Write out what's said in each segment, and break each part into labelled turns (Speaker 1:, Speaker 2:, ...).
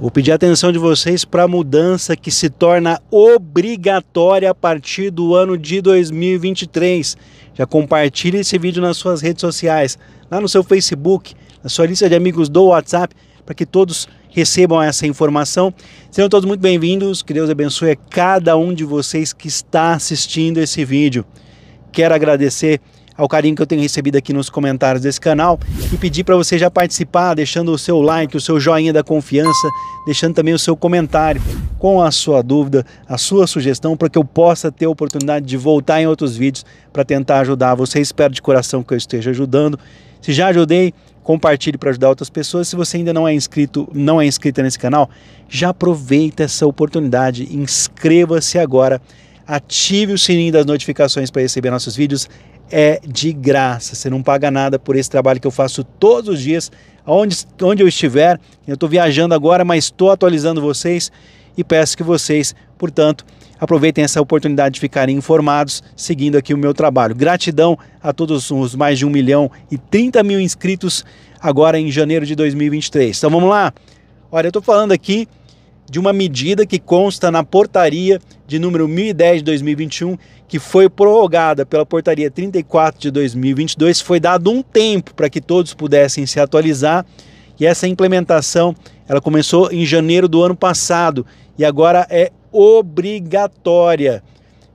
Speaker 1: Vou pedir atenção de vocês para a mudança que se torna obrigatória a partir do ano de 2023. Já compartilhe esse vídeo nas suas redes sociais, lá no seu Facebook, na sua lista de amigos do WhatsApp, para que todos recebam essa informação. Sejam todos muito bem-vindos, que Deus abençoe a cada um de vocês que está assistindo esse vídeo. Quero agradecer ao carinho que eu tenho recebido aqui nos comentários desse canal e pedir para você já participar, deixando o seu like, o seu joinha da confiança, deixando também o seu comentário com a sua dúvida, a sua sugestão, para que eu possa ter a oportunidade de voltar em outros vídeos para tentar ajudar você. Espero de coração que eu esteja ajudando. Se já ajudei, compartilhe para ajudar outras pessoas. Se você ainda não é inscrito, não é inscrita nesse canal, já aproveita essa oportunidade, inscreva-se agora ative o sininho das notificações para receber nossos vídeos. É de graça, você não paga nada por esse trabalho que eu faço todos os dias, onde, onde eu estiver. Eu estou viajando agora, mas estou atualizando vocês e peço que vocês, portanto, aproveitem essa oportunidade de ficarem informados seguindo aqui o meu trabalho. Gratidão a todos os mais de 1 milhão e 30 mil inscritos agora em janeiro de 2023. Então vamos lá? Olha, eu estou falando aqui de uma medida que consta na portaria de número 1010 de 2021, que foi prorrogada pela portaria 34 de 2022, foi dado um tempo para que todos pudessem se atualizar. E essa implementação, ela começou em janeiro do ano passado e agora é obrigatória.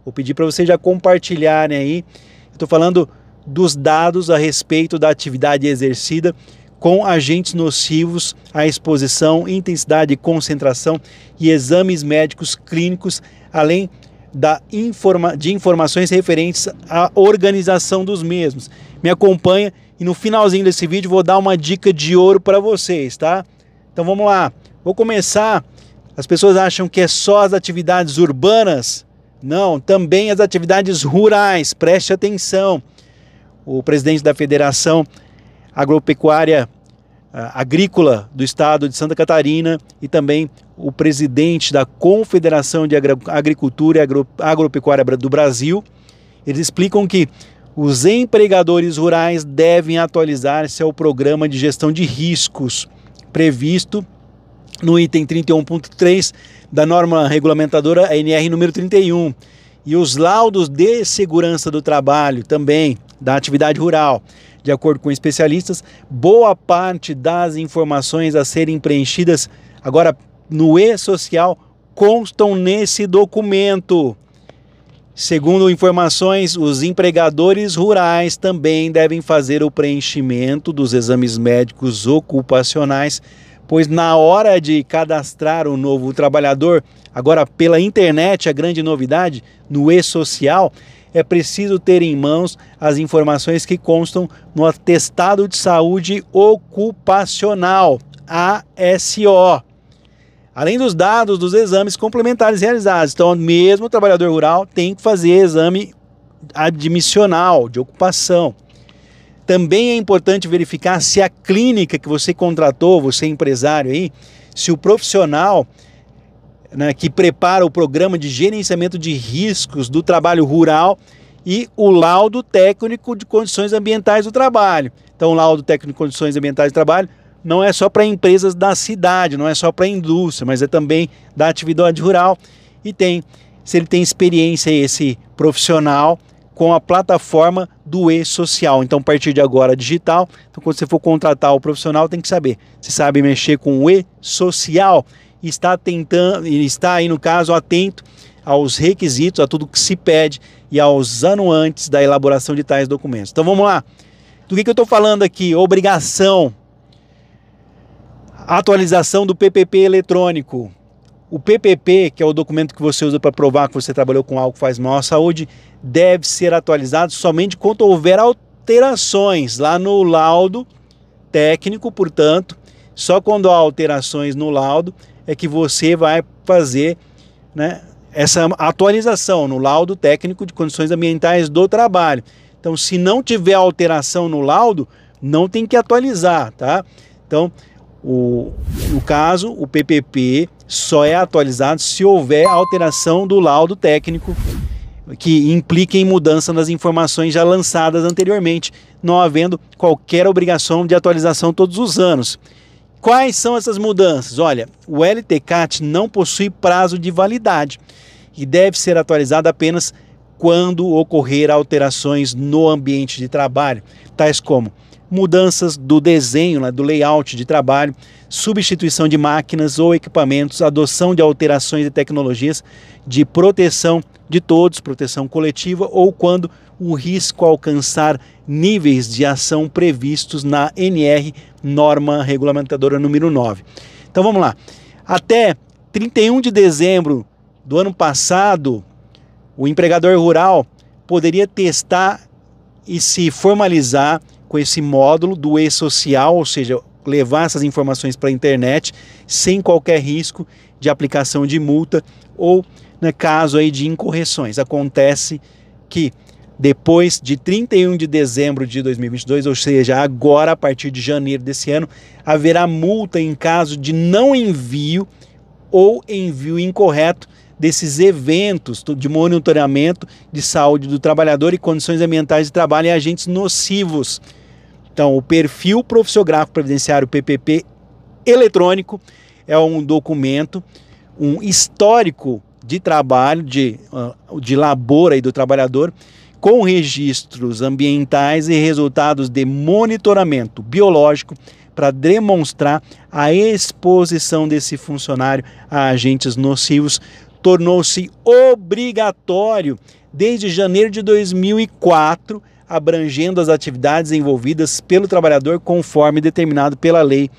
Speaker 1: Vou pedir para vocês já compartilharem aí. Estou falando dos dados a respeito da atividade exercida com agentes nocivos à exposição, intensidade, concentração e exames médicos clínicos, além da informa de informações referentes à organização dos mesmos. Me acompanha e no finalzinho desse vídeo vou dar uma dica de ouro para vocês, tá? Então vamos lá. Vou começar. As pessoas acham que é só as atividades urbanas? Não, também as atividades rurais. Preste atenção. O presidente da federação agropecuária ah, agrícola do estado de Santa Catarina e também o presidente da Confederação de Agricultura e Agro, Agropecuária do Brasil. Eles explicam que os empregadores rurais devem atualizar-se ao programa de gestão de riscos previsto no item 31.3 da norma regulamentadora NR número 31 e os laudos de segurança do trabalho também da atividade rural. De acordo com especialistas, boa parte das informações a serem preenchidas agora no e-social constam nesse documento. Segundo informações, os empregadores rurais também devem fazer o preenchimento dos exames médicos ocupacionais, pois na hora de cadastrar o novo trabalhador, agora pela internet, a grande novidade no e-social é preciso ter em mãos as informações que constam no atestado de saúde ocupacional, ASO. Além dos dados dos exames complementares realizados. Então, mesmo o trabalhador rural tem que fazer exame admissional de ocupação. Também é importante verificar se a clínica que você contratou, você é empresário aí, se o profissional né, que prepara o programa de gerenciamento de riscos do trabalho rural e o laudo técnico de condições ambientais do trabalho. Então, o laudo técnico de condições ambientais do trabalho não é só para empresas da cidade, não é só para a indústria, mas é também da atividade rural. E tem, se ele tem experiência, esse profissional com a plataforma do e-social. Então, a partir de agora, digital. Então, quando você for contratar o profissional, tem que saber. Você sabe mexer com o e-social está tentando, está aí no caso atento aos requisitos, a tudo que se pede e aos anuantes da elaboração de tais documentos. Então vamos lá. Do que, que eu estou falando aqui? Obrigação. Atualização do PPP eletrônico. O PPP, que é o documento que você usa para provar que você trabalhou com algo que faz mal à saúde, deve ser atualizado somente quando houver alterações lá no laudo técnico, portanto, só quando há alterações no laudo é que você vai fazer né, essa atualização no laudo técnico de condições ambientais do trabalho. Então, se não tiver alteração no laudo, não tem que atualizar, tá? Então, o, no caso, o PPP só é atualizado se houver alteração do laudo técnico que implique em mudança nas informações já lançadas anteriormente, não havendo qualquer obrigação de atualização todos os anos. Quais são essas mudanças? Olha, o LTCAT não possui prazo de validade e deve ser atualizado apenas quando ocorrer alterações no ambiente de trabalho, tais como mudanças do desenho, né, do layout de trabalho, substituição de máquinas ou equipamentos, adoção de alterações de tecnologias de proteção de todos, proteção coletiva ou quando o risco alcançar níveis de ação previstos na NR, norma regulamentadora número 9. Então vamos lá. Até 31 de dezembro do ano passado, o empregador rural poderia testar e se formalizar com esse módulo do e-social, ou seja, levar essas informações para a internet sem qualquer risco de aplicação de multa ou no né, caso aí de incorreções. Acontece que depois de 31 de dezembro de 2022, ou seja, agora a partir de janeiro desse ano, haverá multa em caso de não envio ou envio incorreto desses eventos de monitoramento de saúde do trabalhador e condições ambientais de trabalho e agentes nocivos. Então, o perfil profissiográfico previdenciário PPP eletrônico é um documento, um histórico de trabalho, de, ah, de labor aí do trabalhador, com registros ambientais e resultados de monitoramento biológico para demonstrar a exposição desse funcionário a agentes nocivos tornou-se obrigatório desde janeiro de 2004, abrangendo as atividades envolvidas pelo trabalhador conforme determinado pela lei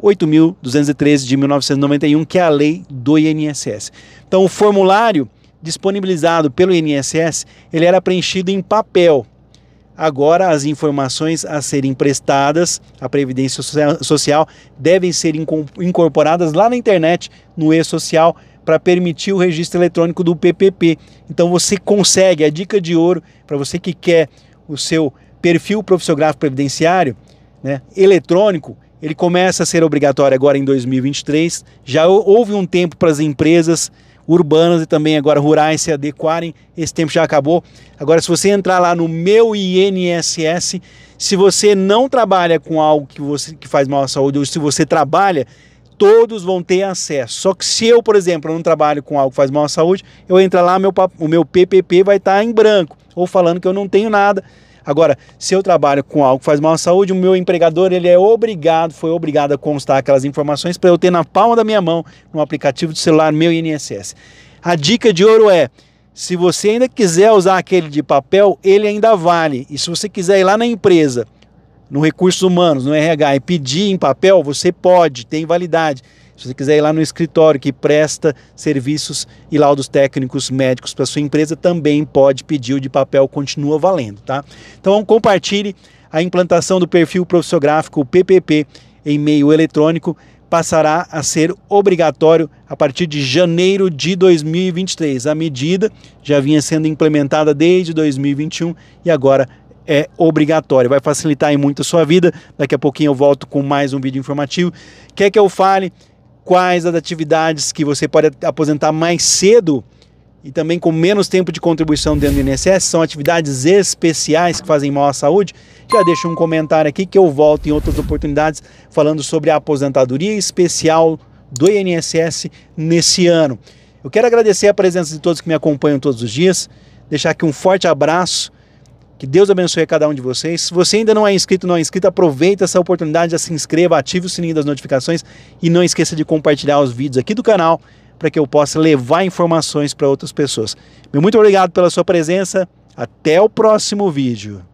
Speaker 1: 8.213 de 1991, que é a lei do INSS. Então, o formulário disponibilizado pelo INSS, ele era preenchido em papel. Agora, as informações a serem prestadas à Previdência Social devem ser incorporadas lá na internet, no e-social, para permitir o registro eletrônico do PPP. Então, você consegue, a dica de ouro para você que quer o seu perfil profissiográfico previdenciário né, eletrônico, ele começa a ser obrigatório agora em 2023. Já houve um tempo para as empresas urbanas e também agora rurais se adequarem. Esse tempo já acabou. Agora, se você entrar lá no meu INSS, se você não trabalha com algo que, você, que faz mal à saúde ou se você trabalha, todos vão ter acesso. Só que se eu, por exemplo, não trabalho com algo que faz mal à saúde, eu entro lá, meu, o meu PPP vai estar tá em branco ou falando que eu não tenho nada Agora, se eu trabalho com algo que faz mal à saúde, o meu empregador ele é obrigado, foi obrigado a constar aquelas informações para eu ter na palma da minha mão no aplicativo do celular meu INSS. A dica de ouro é: se você ainda quiser usar aquele de papel, ele ainda vale. E se você quiser ir lá na empresa, no Recursos Humanos, no RH, e pedir em papel, você pode, tem validade. Se você quiser ir lá no escritório que presta serviços e laudos técnicos médicos para sua empresa, também pode pedir o de papel, continua valendo, tá? Então compartilhe a implantação do perfil profissiográfico PPP em meio eletrônico passará a ser obrigatório a partir de janeiro de 2023. A medida já vinha sendo implementada desde 2021 e agora é obrigatório. Vai facilitar muito a sua vida. Daqui a pouquinho eu volto com mais um vídeo informativo. Quer que eu fale quais as atividades que você pode aposentar mais cedo e também com menos tempo de contribuição dentro do INSS, são atividades especiais que fazem mal à saúde. Já deixa um comentário aqui que eu volto em outras oportunidades falando sobre a aposentadoria especial do INSS nesse ano. Eu quero agradecer a presença de todos que me acompanham todos os dias, deixar aqui um forte abraço que Deus abençoe cada um de vocês. Se você ainda não é inscrito, não é inscrito, aproveita essa oportunidade, já se inscreva, ative o sininho das notificações e não esqueça de compartilhar os vídeos aqui do canal para que eu possa levar informações para outras pessoas. muito obrigado pela sua presença. Até o próximo vídeo.